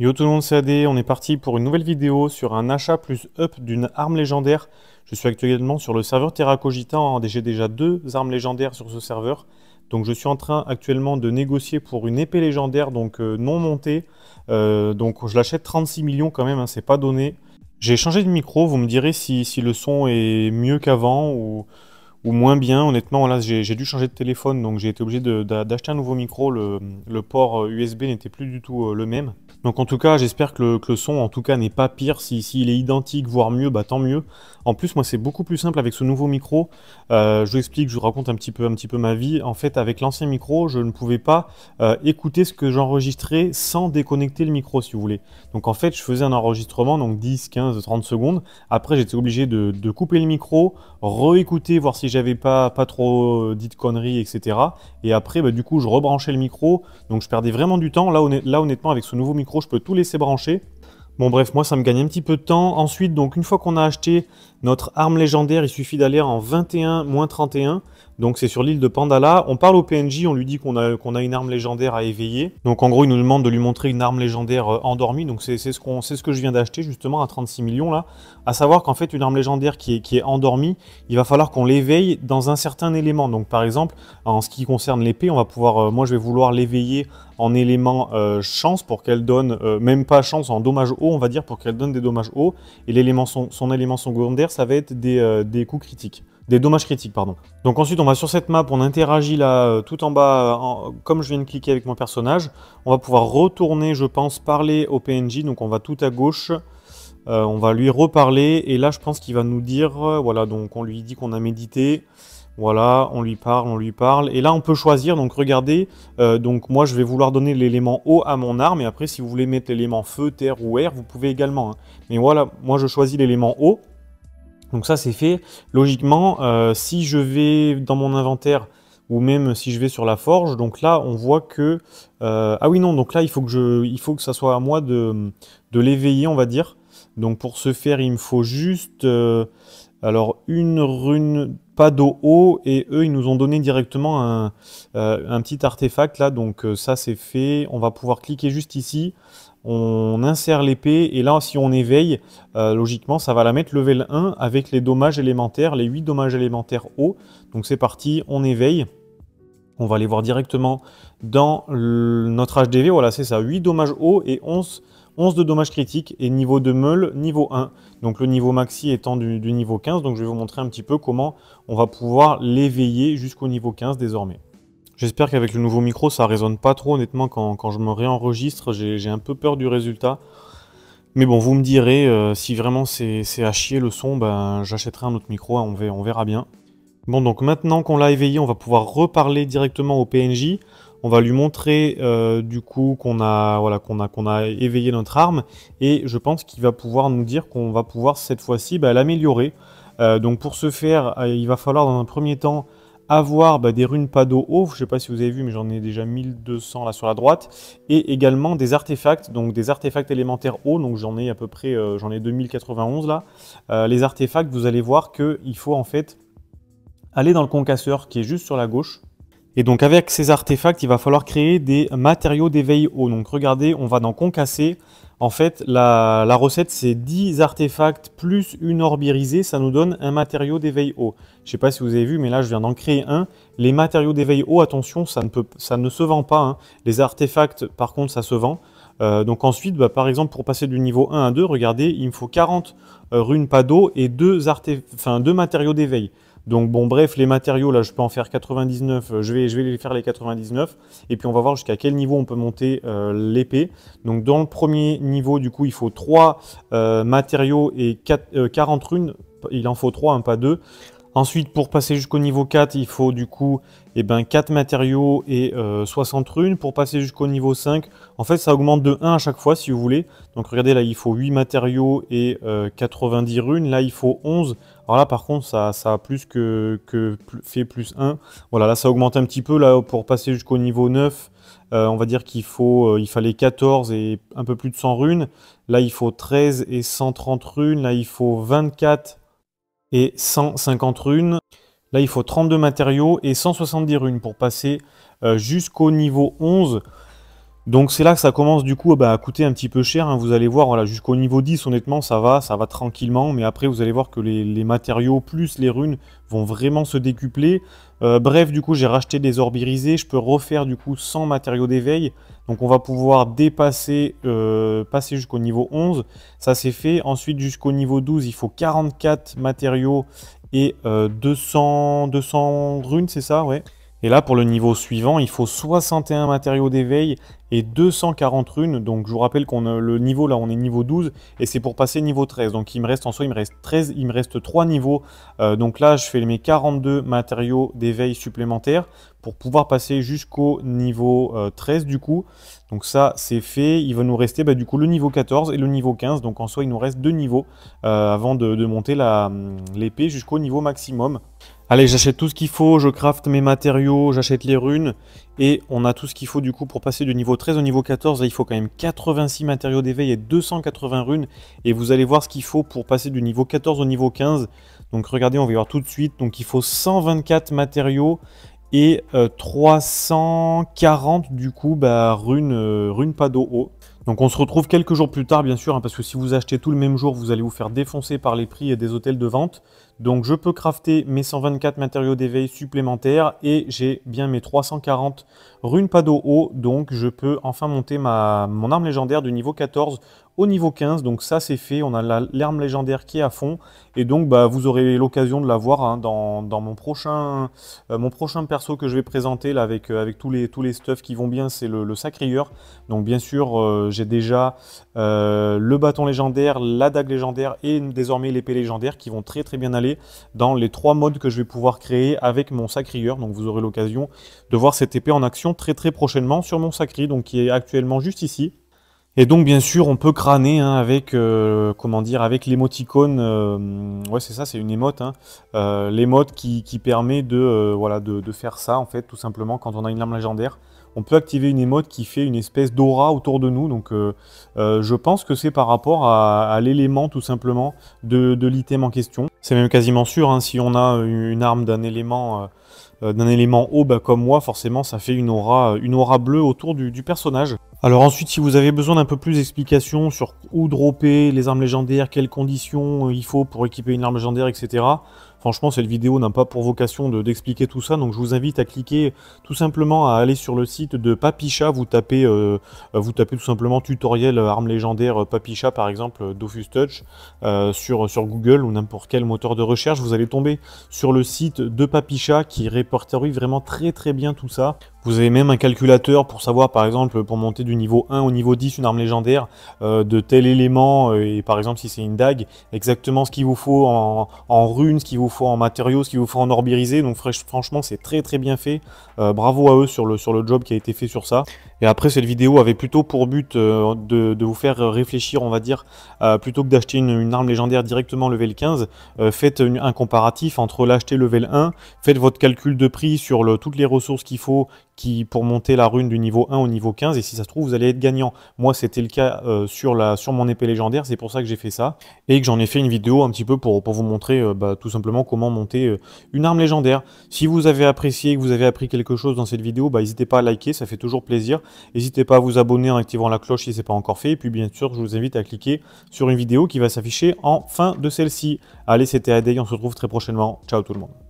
Yo tout le monde, c'est AD, on est parti pour une nouvelle vidéo sur un achat plus up d'une arme légendaire. Je suis actuellement sur le serveur Terra Cogita, j'ai déjà deux armes légendaires sur ce serveur. Donc je suis en train actuellement de négocier pour une épée légendaire, donc euh, non montée. Euh, donc je l'achète 36 millions quand même, hein, c'est pas donné. J'ai changé de micro, vous me direz si, si le son est mieux qu'avant ou ou moins bien. Honnêtement, là, j'ai dû changer de téléphone, donc j'ai été obligé d'acheter un nouveau micro. Le, le port USB euh, n'était plus du tout euh, le même. Donc en tout cas, j'espère que, le son, en tout cas, n'est pas pire. si, s'il est identique, voire mieux, bah tant mieux. En plus, moi, c'est beaucoup plus simple avec ce nouveau micro. Euh, je vous explique, je vous raconte un petit peu, un petit peu ma vie. En fait, avec l'ancien micro, je ne pouvais pas écouter ce que j'enregistrais sans déconnecter le micro, si vous voulez. Donc en fait, je faisais un enregistrement, donc 10, 15, 30 secondes. Après, j'étais obligé de, de couper le micro, réécouter, voir si j'avais pas, pas trop euh, dit de conneries, etc. Et après, bah, du coup, je rebranchais le micro, donc je perdais vraiment du temps. Là, là, honnêtement, avec ce nouveau micro, je peux tout laisser brancher. Bon bref, moi ça me gagne un petit peu de temps. Ensuite, donc une fois qu'on a acheté notre arme légendaire, il suffit d'aller en 21-31. Donc c'est sur l'île de Pandala. On parle au PNJ, on lui dit qu'on a, une arme légendaire à éveiller. Donc en gros, il nous demande de lui montrer une arme légendaire euh, endormie. Donc c'est ce, ce que je viens d'acheter justement à 36 millions là. À savoir qu'en fait, une arme légendaire qui est, endormie, il va falloir qu'on l'éveille dans un certain élément. Donc par exemple, en ce qui concerne l'épée, on va pouvoir, euh, moi je vais vouloir l'éveiller en élément euh, chance pour qu'elle donne, même pas chance, en dommage haut, on va dire, pour qu'elle donne des dommages hauts. Et l'élément son, son élément secondaire, ça va être des, des coups critiques des dommages critiques, pardon. Donc ensuite, on va sur cette map, on interagit là, euh, tout en bas, euh, comme je viens de cliquer avec mon personnage. On va pouvoir retourner, je pense, parler au PNJ, donc on va tout à gauche. Euh, on va lui reparler, et là, je pense qu'il va nous dire, voilà, donc on lui dit qu'on a médité. Voilà, on lui parle, on lui parle. Et là, on peut choisir, donc regardez, donc moi, je vais vouloir donner l'élément eau à mon arme, et après, si vous voulez mettre l'élément feu, terre ou air, vous pouvez également. Hein. Mais voilà, moi, je choisis l'élément eau, donc ça c'est fait. Logiquement, euh, si je vais dans mon inventaire ou même si je vais sur la forge, donc là on voit que... Euh, ah oui non, donc là il faut que, je, il faut que ça soit à moi de, de l'éveiller on va dire. Donc pour ce faire, il me faut juste euh, alors une rune, pas d'eau haut, et eux, ils nous ont donné directement un, euh, petit artefact là. Donc euh, ça, c'est fait. On va pouvoir cliquer juste ici. On insère l'épée, et là, si on éveille, logiquement, ça va la mettre level 1 avec les dommages élémentaires, les 8 dommages élémentaires haut. Donc c'est parti, on éveille. On va aller voir directement dans notre HDV. Voilà, c'est ça, 8 dommages haut et 11 11 de dommages critiques et niveau de meule, niveau 1. Donc le niveau maxi étant du, niveau 15, donc je vais vous montrer un petit peu comment on va pouvoir l'éveiller jusqu'au niveau 15 désormais. J'espère qu'avec le nouveau micro, ça résonne pas trop. Honnêtement, quand, je me réenregistre, j'ai un peu peur du résultat. Mais bon, vous me direz, euh, si vraiment c'est à chier le son, ben, j'achèterai un autre micro, hein, on, on verra bien. Bon, donc maintenant qu'on l'a éveillé, on va pouvoir reparler directement au PNJ. On va lui montrer euh, du coup qu'on a, voilà, qu'on a, qu'on a éveillé notre arme et je pense qu'il va pouvoir nous dire qu'on va pouvoir cette fois-ci bah, l'améliorer. Euh, donc pour ce faire, euh, il va falloir dans un premier temps avoir bah, des runes pas d'eau haut, je ne sais pas si vous avez vu, mais j'en ai déjà 1200 là sur la droite, et également des artefacts, donc des artefacts élémentaires haut. donc j'en ai à peu près, j'en ai 2091 là. les artefacts, vous allez voir qu'il faut en fait aller dans le concasseur qui est juste sur la gauche, et donc avec ces artefacts, il va falloir créer des matériaux d'éveil haut. Donc regardez, on va dans concasser. En fait, la, recette, c'est 10 artefacts plus une orbirisée, ça nous donne un matériau d'éveil eau. Je ne sais pas si vous avez vu, mais là, je viens d'en créer un. Les matériaux d'éveil haut, attention, ça ne, peut, ça ne se vend pas. Hein. Les artefacts, par contre, ça se vend. Euh, donc ensuite, bah, par exemple, pour passer du niveau 1 à 2, regardez, il me faut 40 euh, runes pas d'eau et 2 matériaux d'éveil. Donc bon, bref, les matériaux, là, je peux en faire 99, euh, je vais, je vais les faire les 99, et puis on va voir jusqu'à quel niveau on peut monter euh, l'épée. Donc dans le premier niveau, du coup, il faut 3 euh, matériaux et 40 runes, il en faut 3, hein, pas 2. Ensuite, pour passer jusqu'au niveau 4, il faut du coup eh ben, 4 matériaux et 60 runes. Pour passer jusqu'au niveau 5, en fait, ça augmente de 1 à chaque fois, si vous voulez. Donc regardez, là, il faut 8 matériaux et 90 runes. Là, il faut 11. Alors là, par contre, ça, a plus que, fait plus 1. Voilà, là, ça augmente un petit peu. Là, pour passer jusqu'au niveau 9, euh, on va dire qu'il euh, fallait 14 et un peu plus de 100 runes. Là, il faut 13 et 130 runes. Là, il faut 24 et 150 runes. Là, il faut 32 matériaux et 170 runes pour passer euh, jusqu'au niveau 11. Donc c'est là que ça commence du coup bah, à coûter un petit peu cher. Hein. Vous allez voir, voilà, jusqu'au niveau 10, honnêtement, ça va, ça va tranquillement. Mais après, vous allez voir que les, matériaux plus les runes vont vraiment se décupler. Euh, bref, du coup, j'ai racheté des orbirisés. Je peux refaire du coup 100 matériaux d'éveil. Donc on va pouvoir dépasser, euh, passer jusqu'au niveau 11. Ça c'est fait. Ensuite, jusqu'au niveau 12, il faut 44 matériaux et 200, euh, 200 runes, c'est ça, ouais. Et là, pour le niveau suivant, il faut 61 matériaux d'éveil et 240 runes. Donc je vous rappelle qu'on le niveau là, on est niveau 12 et c'est pour passer niveau 13. Donc il me reste en soi, il me reste 13, il me reste 3 niveaux. Euh, donc là, je fais mes 42 matériaux d'éveil supplémentaires pour pouvoir passer jusqu'au niveau 13 euh, du coup. Donc ça, c'est fait. Il va nous rester bah, du coup le niveau 14 et le niveau 15. Donc en soi, il nous reste deux niveaux euh, avant de, de monter hum, l'épée jusqu'au niveau maximum. Allez, j'achète tout ce qu'il faut, je crafte mes matériaux, j'achète les runes, et on a tout ce qu'il faut du coup pour passer du niveau 13 au niveau 14. Là, il faut quand même 86 matériaux d'éveil et 280 runes. Et vous allez voir ce qu'il faut pour passer du niveau 14 au niveau 15. Donc regardez, on va y voir tout de suite. Donc il faut 124 matériaux et 340 euh, du coup bah, runes, euh, runes pas d'eau haut. Donc on se retrouve quelques jours plus tard bien sûr, hein, parce que si vous achetez tout le même jour, vous allez vous faire défoncer par les prix des hôtels de vente. Donc je peux crafter mes 124 matériaux d'éveil supplémentaires et j'ai bien mes 340 runes pas d'eau haut. Donc je peux enfin monter ma, mon arme légendaire du niveau 14 au niveau 15. Donc ça c'est fait, on a l'arme légendaire qui est à fond. Et donc bah, vous aurez l'occasion de la voir hein, dans, mon, prochain, euh, mon prochain perso que je vais présenter avec, euh, avec tous, les, tous les stuffs qui vont bien, c'est le, le, Donc bien sûr euh, j'ai déjà le bâton légendaire, la dague légendaire et désormais l'épée légendaire qui vont très très bien aller dans les trois modes que je vais pouvoir créer avec mon sacrieur. Donc vous aurez l'occasion de voir cette épée en action très très prochainement sur mon sacri, donc qui est actuellement juste ici. Et donc bien sûr on peut crâner hein, avec euh, comment dire avec l'émoticône euh, ouais c'est ça c'est une émote hein. euh, l'émote qui, permet de voilà de, faire ça en fait tout simplement quand on a une lame légendaire on peut activer une émote qui fait une espèce d'aura autour de nous. Donc euh, euh, je pense que c'est par rapport à, l'élément tout simplement de, l'item en question. C'est même quasiment sûr, hein, si on a une arme d'un élément, euh, d'un élément haut bah, comme moi, forcément ça fait une aura, une aura bleue autour du, du personnage. Alors ensuite, si vous avez besoin d'un peu plus d'explications sur où dropper les armes légendaires, quelles conditions il faut pour équiper une arme légendaire, etc., Franchement, cette vidéo n'a pas pour vocation d'expliquer tout ça, donc je vous invite à cliquer tout simplement à aller sur le site de Papicha, vous tapez, euh, vous tout simplement tutoriel euh, arme légendaire euh, Papicha par exemple, Dofus Touch, sur, sur Google ou n'importe quel moteur de recherche, vous allez tomber sur le site de Papicha qui répertorie vraiment très très bien tout ça. Vous avez même un calculateur pour savoir, par exemple, pour monter du niveau 1 au niveau 10 une arme légendaire, euh, de tel élément, euh, et par exemple si c'est une dague, exactement ce qu'il vous faut en, runes, ce qu'il vous faut en matériaux, ce qu'il vous faut en orbirisé. Donc franchement, c'est très très bien fait. Euh, bravo à eux sur le, sur le job qui a été fait sur ça. Et après, cette vidéo avait plutôt pour but euh, de, vous faire réfléchir, on va dire, euh, plutôt que d'acheter une, arme légendaire directement level 15, euh, faites un comparatif entre l'acheter level 1, faites votre calcul de prix sur toutes les ressources qu'il faut pour monter la rune du niveau 1 au niveau 15, et si ça se trouve, vous allez être gagnant. Moi, c'était le cas sur, mon épée légendaire, c'est pour ça que j'ai fait ça, et que j'en ai fait une vidéo un petit peu pour, vous montrer bah, tout simplement comment monter une arme légendaire. Si vous avez apprécié, que vous avez appris quelque chose dans cette vidéo, bah, n'hésitez pas à liker, ça fait toujours plaisir. N'hésitez pas à vous abonner en activant la cloche si ce n'est pas encore fait. Et puis bien sûr, je vous invite à cliquer sur une vidéo qui va s'afficher en fin de celle-ci. Allez, c'était Adey, on se retrouve très prochainement. Ciao tout le monde.